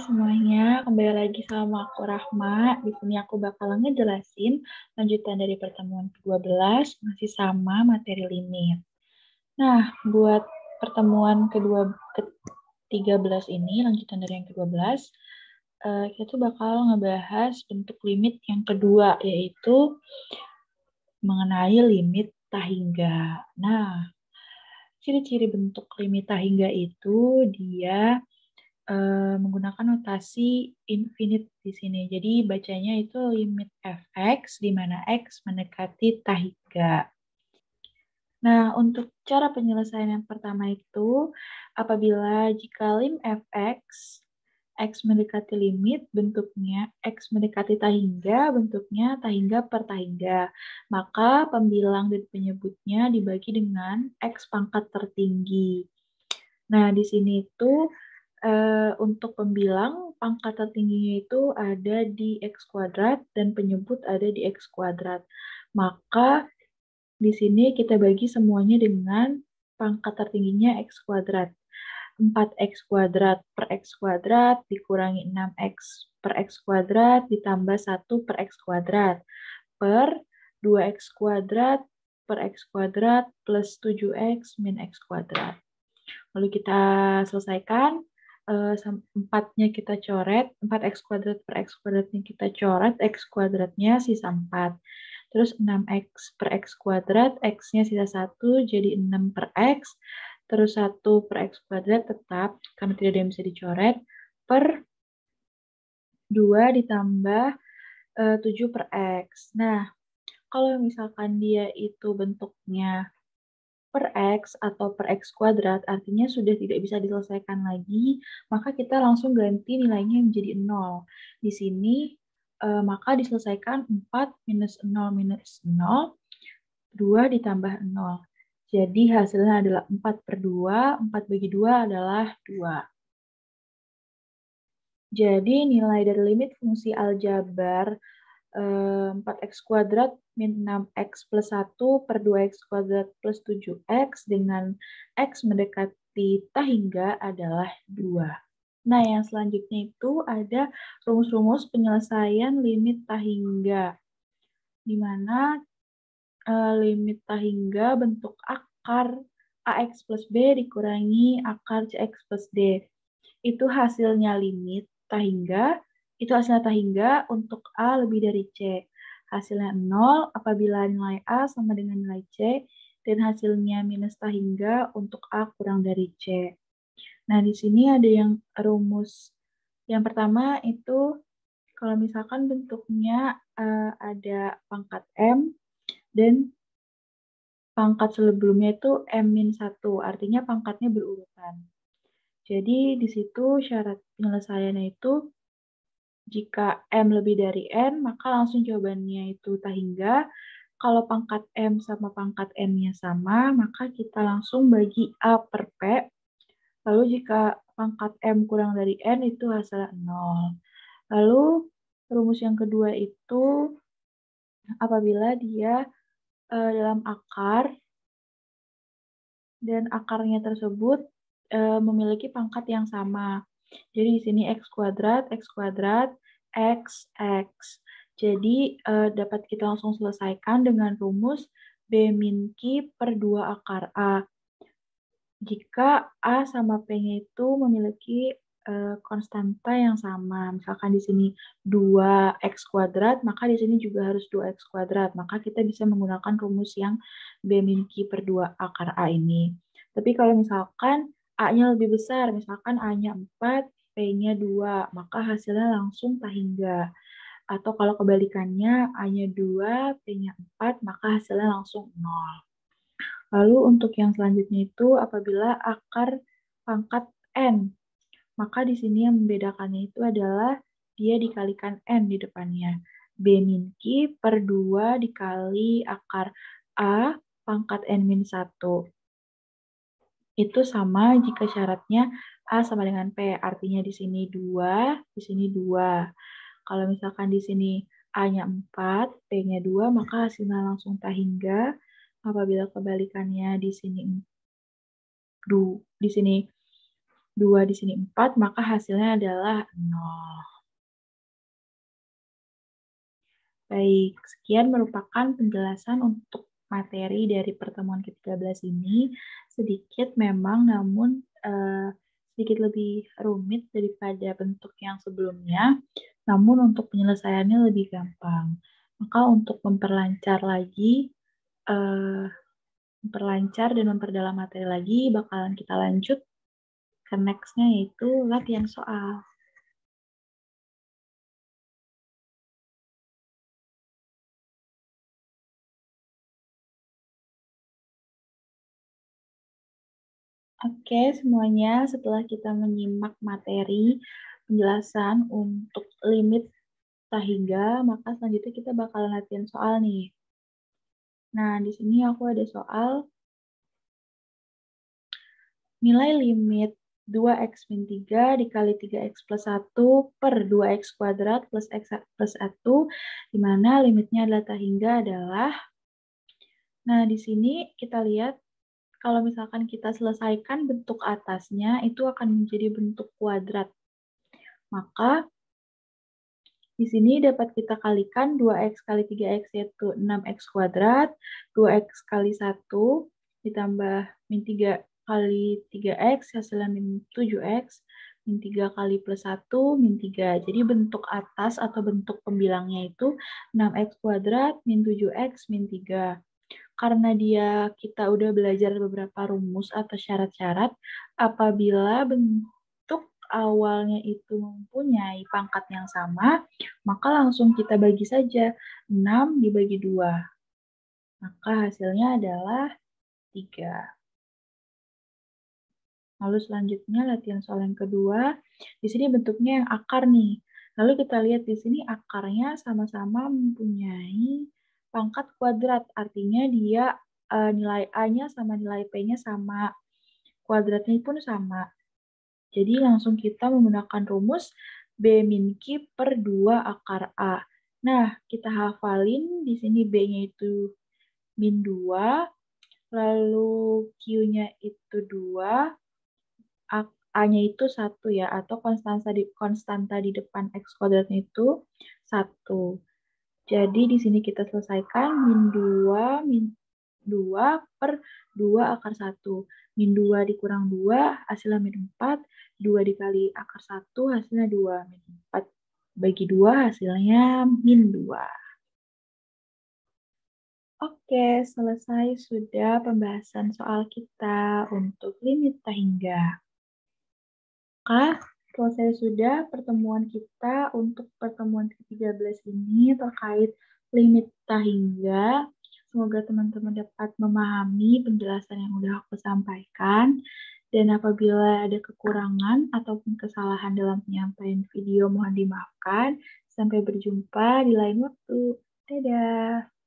semuanya, kembali lagi sama aku Rahma. Di sini aku bakal ngejelasin lanjutan dari pertemuan ke-12 masih sama materi limit. Nah, buat pertemuan kedua ke-13 ini, lanjutan dari yang ke-12, eh, kita tuh bakal ngebahas bentuk limit yang kedua yaitu mengenai limit tahingga. Nah, ciri-ciri bentuk limit tahingga itu dia Eh, menggunakan notasi infinite di sini. Jadi bacanya itu limit fx di mana x mendekati tahiga. Nah, untuk cara penyelesaian yang pertama itu apabila jika lim fx X mendekati limit bentuknya X mendekati tahingga bentuknya tahingga per tahingga. Maka pembilang dan penyebutnya dibagi dengan X pangkat tertinggi. Nah, di sini itu Eh, untuk pembilang, pangkat tertingginya itu ada di X kuadrat dan penyebut ada di X kuadrat. Maka di sini kita bagi semuanya dengan pangkat tertingginya X kuadrat. 4x kuadrat per x kuadrat dikurangi 6x per x kuadrat ditambah 1 per x kuadrat per 2x kuadrat per x kuadrat plus 7x min x kuadrat. Lalu kita selesaikan. Eh, empatnya kita coret, 4 x kuadrat per x kuadratnya kita coret, x kuadratnya sisa 4. Terus 6x per x kuadrat, x-nya sisa 1, jadi 6 per x. Terus 1 per x kuadrat tetap, karena tidak ada yang bisa dicoret, per 2 ditambah eh, uh, 7 per x. Nah, kalau misalkan dia itu bentuknya per X atau per X kuadrat artinya sudah tidak bisa diselesaikan lagi, maka kita langsung ganti nilainya menjadi 0. Di sini eh, maka diselesaikan 4 minus 0 minus 0, 2 ditambah 0. Jadi hasilnya adalah 4 per 2, 4 bagi 2 adalah 2. Jadi nilai dari limit fungsi aljabar 4x eh, kuadrat min 6x plus 1 per 2x kuadrat plus 7x dengan x mendekati tak hingga adalah 2. Nah, yang selanjutnya itu ada rumus-rumus penyelesaian limit tak hingga. Di mana eh, limit tak hingga bentuk akar ax plus b dikurangi akar cx plus d. Itu hasilnya limit tak hingga itu hasilnya tak hingga untuk A lebih dari C. Hasilnya 0 apabila nilai A sama dengan nilai C, dan hasilnya minus tak hingga untuk A kurang dari C. Nah, di sini ada yang rumus. Yang pertama itu kalau misalkan bentuknya uh, ada pangkat M dan pangkat sebelumnya itu M-1, artinya pangkatnya berurutan. Jadi di situ syarat penyelesaiannya itu jika M lebih dari N, maka langsung jawabannya itu tahingga. Kalau pangkat M sama pangkat N-nya sama, maka kita langsung bagi A per P. Lalu jika pangkat M kurang dari N, itu hasilnya 0. Lalu rumus yang kedua itu apabila dia e, dalam akar dan akarnya tersebut e, memiliki pangkat yang sama. Jadi di sini x kuadrat, x kuadrat, x, x. Jadi uh, dapat kita langsung selesaikan dengan rumus B min Q per 2 akar A. Jika A sama P-nya itu memiliki uh, konstanta yang sama. Misalkan di sini 2x kuadrat, maka di sini juga harus 2x kuadrat. Maka kita bisa menggunakan rumus yang B min Q per 2 akar A ini. Tapi kalau misalkan A-nya lebih besar, misalkan A-nya 4, P-nya 2, maka hasilnya langsung tak Atau kalau kebalikannya, A-nya 2, P-nya 4, maka hasilnya langsung 0. Lalu untuk yang selanjutnya itu apabila akar pangkat N, maka di sini yang membedakannya itu adalah dia dikalikan N di depannya. B min Q per 2 dikali akar A pangkat N min 1 itu sama jika syaratnya A sama dengan P. Artinya di sini 2, di sini 2. Kalau misalkan di sini A-nya 4, P-nya 2, maka hasilnya langsung tak hingga. Apabila kebalikannya di sini 2, di sini 2, di sini 4, maka hasilnya adalah 0. Baik, sekian merupakan penjelasan untuk materi dari pertemuan ke-13 ini sedikit memang namun uh, sedikit lebih rumit daripada bentuk yang sebelumnya, namun untuk penyelesaiannya lebih gampang. Maka untuk memperlancar lagi, uh, memperlancar dan memperdalam materi lagi, bakalan kita lanjut ke nextnya yaitu latihan soal. Oke, semuanya setelah kita menyimak materi penjelasan untuk limit tahingga, maka selanjutnya kita bakal latihan soal nih. Nah, di sini aku ada soal nilai limit 2x min 3 dikali 3x plus 1 per 2x kuadrat plus x plus 1, di mana limitnya adalah hingga adalah, nah di sini kita lihat kalau misalkan kita selesaikan bentuk atasnya, itu akan menjadi bentuk kuadrat. Maka di sini dapat kita kalikan 2x kali 3x yaitu 6x kuadrat, 2x kali 1 ditambah min 3 kali 3x hasilnya min 7x, min 3 kali plus 1, min 3. Jadi bentuk atas atau bentuk pembilangnya itu 6x kuadrat min 7x min 3 karena dia kita udah belajar beberapa rumus atau syarat-syarat apabila bentuk awalnya itu mempunyai pangkat yang sama maka langsung kita bagi saja 6 dibagi 2 maka hasilnya adalah 3 lalu selanjutnya latihan soal yang kedua di sini bentuknya yang akar nih lalu kita lihat di sini akarnya sama-sama mempunyai pangkat kuadrat. Artinya dia uh, nilai A-nya sama nilai P-nya sama. Kuadratnya pun sama. Jadi langsung kita menggunakan rumus B min Q per 2 akar A. Nah, kita hafalin di sini B-nya itu min 2, lalu Q-nya itu 2, A-nya itu 1 ya, atau konstanta di, konstanta di depan X kuadratnya itu 1. Jadi di sini kita selesaikan min 2 min 2 per 2 akar 1. Min 2 dikurang 2 hasilnya min 4. 2 dikali akar 1 hasilnya 2. Min 4 bagi 2 hasilnya min 2. Oke, selesai sudah pembahasan soal kita untuk limit hingga. Maka selesai sudah pertemuan kita untuk pertemuan ke-13 ini terkait limit tahingga. Semoga teman-teman dapat memahami penjelasan yang sudah aku sampaikan. Dan apabila ada kekurangan ataupun kesalahan dalam penyampaian video, mohon dimaafkan. Sampai berjumpa di lain waktu. Dadah!